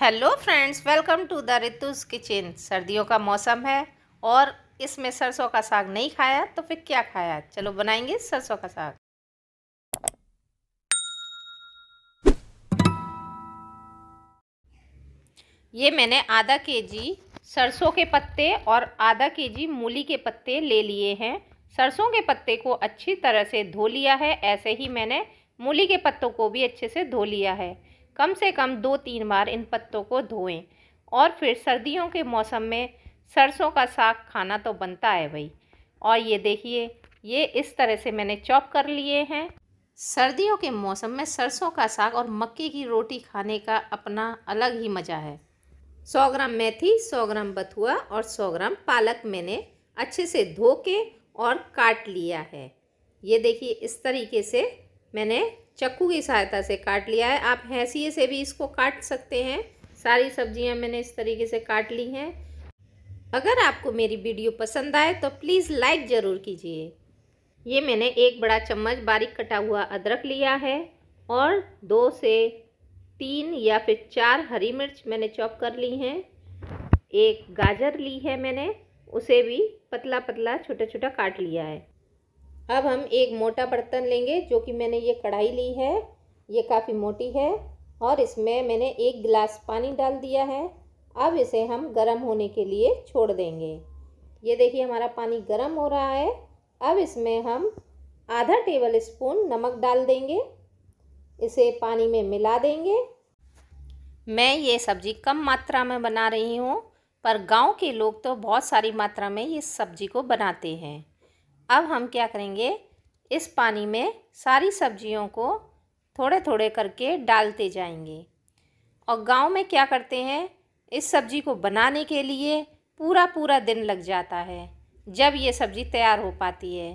hello friends welcome to the Ritu's kitchen सर्दियों का मौसम है और इसमें सरसों का साग नहीं खाया तो फिर क्या खाया चलो बनाएंगे सरसों का साग ये मैंने आधा केजी सरसों के पत्ते और आधा केजी मूली के पत्ते ले लिए हैं सरसों के पत्ते को अच्छी तरह से धो लिया है ऐसे ही मैंने मूली के पत्तों को भी अच्छे से धो लिया है कम से कम दो तीन बार इन पत्तों को धोएं और फिर सर्दियों के मौसम में सरसों का साग खाना तो बनता है भाई और ये देखिए ये इस तरह से मैंने चॉप कर लिए हैं सर्दियों के मौसम में सरसों का साग और मक्के की रोटी खाने का अपना अलग ही मज़ा है 100 ग्राम मेथी 100 ग्राम बथुआ और 100 ग्राम पालक मैंने अच्छे से धो के और काट लिया है ये देखिए इस तरीके से मैंने चक्कू की सहायता से काट लिया है आप हैसिए से भी इसको काट सकते हैं सारी सब्जियां मैंने इस तरीके से काट ली हैं अगर आपको मेरी वीडियो पसंद आए तो प्लीज़ लाइक ज़रूर कीजिए ये मैंने एक बड़ा चम्मच बारीक कटा हुआ अदरक लिया है और दो से तीन या फिर चार हरी मिर्च मैंने चॉप कर ली हैं एक गाजर ली है मैंने उसे भी पतला पतला छोटा छोटा काट लिया है अब हम एक मोटा बर्तन लेंगे जो कि मैंने ये कढ़ाई ली है ये काफ़ी मोटी है और इसमें मैंने एक गिलास पानी डाल दिया है अब इसे हम गर्म होने के लिए छोड़ देंगे ये देखिए हमारा पानी गर्म हो रहा है अब इसमें हम आधा टेबल स्पून नमक डाल देंगे इसे पानी में मिला देंगे मैं ये सब्ज़ी कम मात्रा में बना रही हूँ पर गांव के लोग तो बहुत सारी मात्रा में ये सब्ज़ी को बनाते हैं अब हम क्या करेंगे इस पानी में सारी सब्जियों को थोड़े थोड़े करके डालते जाएंगे और गांव में क्या करते हैं इस सब्ज़ी को बनाने के लिए पूरा पूरा दिन लग जाता है जब ये सब्ज़ी तैयार हो पाती है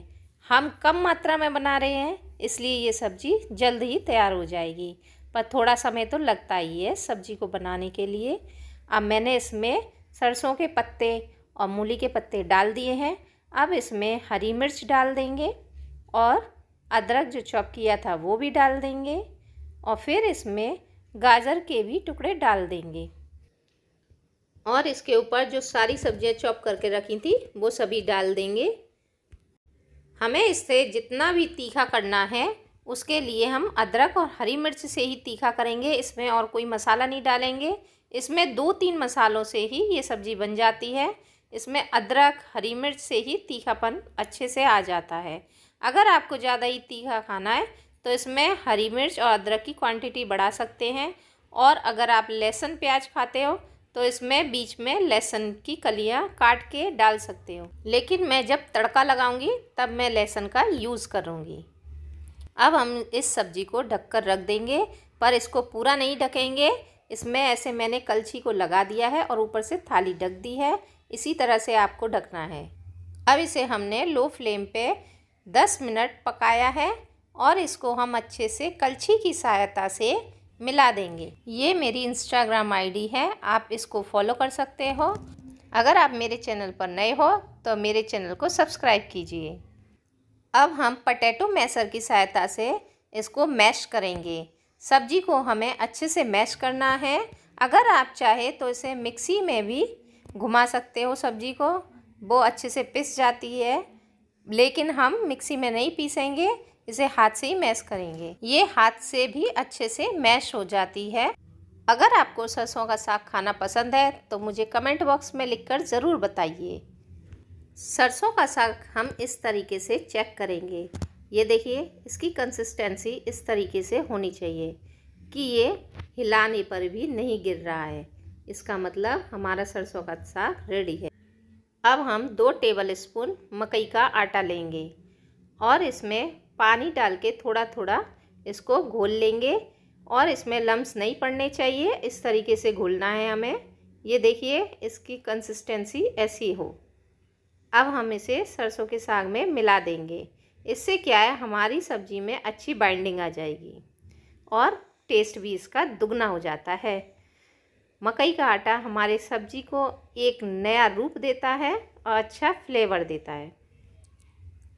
हम कम मात्रा में बना रहे हैं इसलिए ये सब्ज़ी जल्द ही तैयार हो जाएगी पर थोड़ा समय तो लगता ही है सब्ज़ी को बनाने के लिए अब मैंने इसमें सरसों के पत्ते और मूली के पत्ते डाल दिए हैं अब इसमें हरी मिर्च डाल देंगे और अदरक जो चॉप किया था वो भी डाल देंगे और फिर इसमें गाजर के भी टुकड़े डाल देंगे और इसके ऊपर जो सारी सब्जियां चॉप करके रखी थी वो सभी डाल देंगे हमें इससे जितना भी तीखा करना है उसके लिए हम अदरक और हरी मिर्च से ही तीखा करेंगे इसमें और कोई मसाला नहीं डालेंगे इसमें दो तीन मसालों से ही ये सब्ज़ी बन जाती है इसमें अदरक हरी मिर्च से ही तीखापन अच्छे से आ जाता है अगर आपको ज़्यादा ही तीखा खाना है तो इसमें हरी मिर्च और अदरक की क्वांटिटी बढ़ा सकते हैं और अगर आप लहसुन प्याज खाते हो तो इसमें बीच में लहसुन की कलियां काट के डाल सकते हो लेकिन मैं जब तड़का लगाऊंगी तब मैं लहसुन का यूज़ करूँगी अब हम इस सब्ज़ी को ढककर रख देंगे पर इसको पूरा नहीं ढकेंगे इसमें ऐसे मैंने कलछी को लगा दिया है और ऊपर से थाली ढक दी है इसी तरह से आपको ढकना है अब इसे हमने लो फ्लेम पे 10 मिनट पकाया है और इसको हम अच्छे से कलछी की सहायता से मिला देंगे ये मेरी इंस्टाग्राम आईडी है आप इसको फॉलो कर सकते हो अगर आप मेरे चैनल पर नए हो तो मेरे चैनल को सब्सक्राइब कीजिए अब हम पटैटो मैसर की सहायता से इसको मैश करेंगे सब्जी को हमें अच्छे से मैश करना है अगर आप चाहे तो इसे मिक्सी में भी घुमा सकते हो सब्जी को वो अच्छे से पिस जाती है लेकिन हम मिक्सी में नहीं पीसेंगे इसे हाथ से ही मैश करेंगे ये हाथ से भी अच्छे से मैश हो जाती है अगर आपको सरसों का साग खाना पसंद है तो मुझे कमेंट बॉक्स में लिखकर ज़रूर बताइए सरसों का साग हम इस तरीके से चेक करेंगे ये देखिए इसकी कंसिस्टेंसी इस तरीके से होनी चाहिए कि ये हिलाने पर भी नहीं गिर रहा है इसका मतलब हमारा सरसों का साग रेडी है अब हम दो टेबल स्पून मकई का आटा लेंगे और इसमें पानी डाल के थोड़ा थोड़ा इसको घोल लेंगे और इसमें लम्स नहीं पड़ने चाहिए इस तरीके से घोलना है हमें ये देखिए इसकी कंसिस्टेंसी ऐसी हो अब हम इसे सरसों के साग में मिला देंगे इससे क्या है हमारी सब्ज़ी में अच्छी बाइंडिंग आ जाएगी और टेस्ट भी इसका दुगना हो जाता है मकई का आटा हमारे सब्जी को एक नया रूप देता है और अच्छा फ्लेवर देता है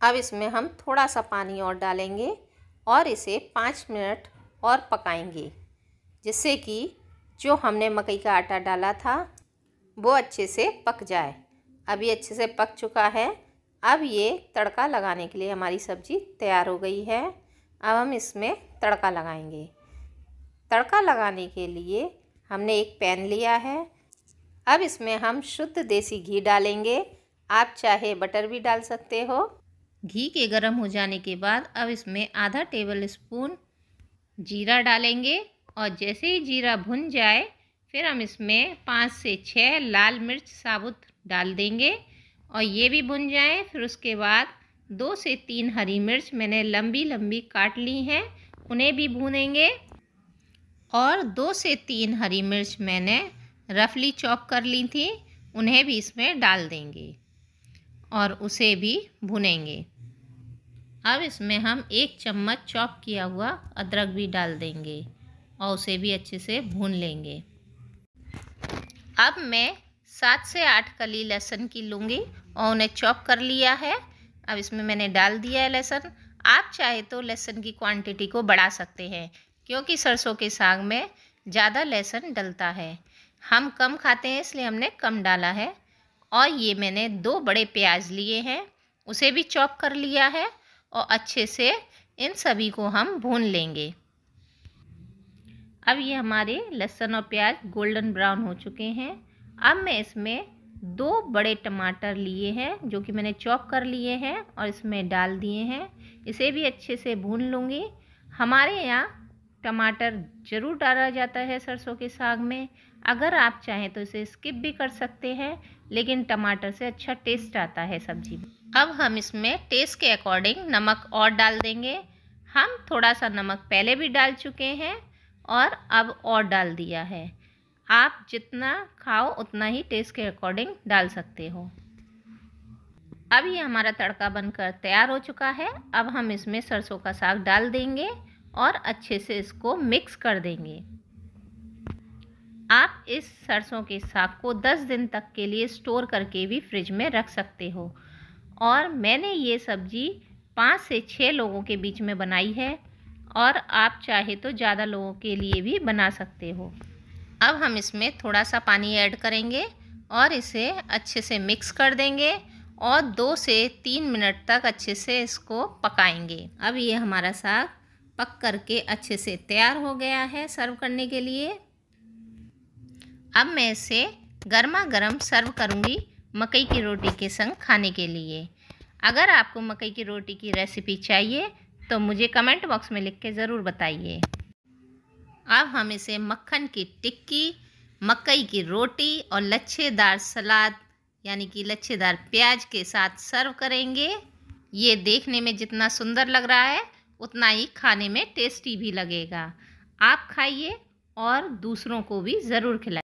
अब इसमें हम थोड़ा सा पानी और डालेंगे और इसे पाँच मिनट और पकाएंगे जिससे कि जो हमने मकई का आटा डाला था वो अच्छे से पक जाए अब ये अच्छे से पक चुका है अब ये तड़का लगाने के लिए हमारी सब्ज़ी तैयार हो गई है अब हम इसमें तड़का लगाएंगे तड़का लगाने के लिए हमने एक पैन लिया है अब इसमें हम शुद्ध देसी घी डालेंगे आप चाहे बटर भी डाल सकते हो घी के गर्म हो जाने के बाद अब इसमें आधा टेबल स्पून जीरा डालेंगे और जैसे ही जीरा भुन जाए फिर हम इसमें पाँच से छः लाल मिर्च साबुत डाल देंगे और ये भी भुन जाए फिर उसके बाद दो से तीन हरी मिर्च मैंने लंबी लंबी काट ली हैं उन्हें भी भूनेंगे और दो से तीन हरी मिर्च मैंने रफली चॉप कर ली थी उन्हें भी इसमें डाल देंगे और उसे भी भुनेंगे अब इसमें हम एक चम्मच चॉप किया हुआ अदरक भी डाल देंगे और उसे भी अच्छे से भून लेंगे अब मैं सात से आठ कली लहसुन की लूँगी और उन्हें चॉप कर लिया है अब इसमें मैंने डाल दिया है लहसुन आप चाहे तो लहसुन की क्वांटिटी को बढ़ा सकते हैं क्योंकि सरसों के साग में ज़्यादा लहसुन डलता है हम कम खाते हैं इसलिए हमने कम डाला है और ये मैंने दो बड़े प्याज लिए हैं उसे भी चॉप कर लिया है और अच्छे से इन सभी को हम भून लेंगे अब ये हमारे लहसुन और प्याज गोल्डन ब्राउन हो चुके हैं अब मैं इसमें दो बड़े टमाटर लिए हैं जो कि मैंने चॉप कर लिए हैं और इसमें डाल दिए हैं इसे भी अच्छे से भून लूँगी हमारे यहाँ टमाटर ज़रूर डाला जाता है सरसों के साग में अगर आप चाहें तो इसे स्किप भी कर सकते हैं लेकिन टमाटर से अच्छा टेस्ट आता है सब्जी में अब हम इसमें टेस्ट के अकॉर्डिंग नमक और डाल देंगे हम थोड़ा सा नमक पहले भी डाल चुके हैं और अब और डाल दिया है आप जितना खाओ उतना ही टेस्ट के अकॉर्डिंग डाल सकते हो अब ये हमारा तड़का बनकर तैयार हो चुका है अब हम इसमें सरसों का साग डाल देंगे और अच्छे से इसको मिक्स कर देंगे आप इस सरसों के साग को 10 दिन तक के लिए स्टोर करके भी फ्रिज में रख सकते हो और मैंने ये सब्ज़ी पाँच से छः लोगों के बीच में बनाई है और आप चाहे तो ज़्यादा लोगों के लिए भी बना सकते हो अब हम इसमें थोड़ा सा पानी ऐड करेंगे और इसे अच्छे से मिक्स कर देंगे और दो से तीन मिनट तक अच्छे से इसको पकाएंगे अब ये हमारा साग पक करके अच्छे से तैयार हो गया है सर्व करने के लिए अब मैं इसे गर्मा गर्म सर्व करूँगी मकई की रोटी के संग खाने के लिए अगर आपको मकई की रोटी की रेसिपी चाहिए तो मुझे कमेंट बॉक्स में लिख के ज़रूर बताइए अब हम इसे मक्खन की टिक्की मकई की रोटी और लच्छेदार सलाद यानी कि लच्छेदार प्याज के साथ सर्व करेंगे ये देखने में जितना सुंदर लग रहा है उतना ही खाने में टेस्टी भी लगेगा आप खाइए और दूसरों को भी ज़रूर खिलाए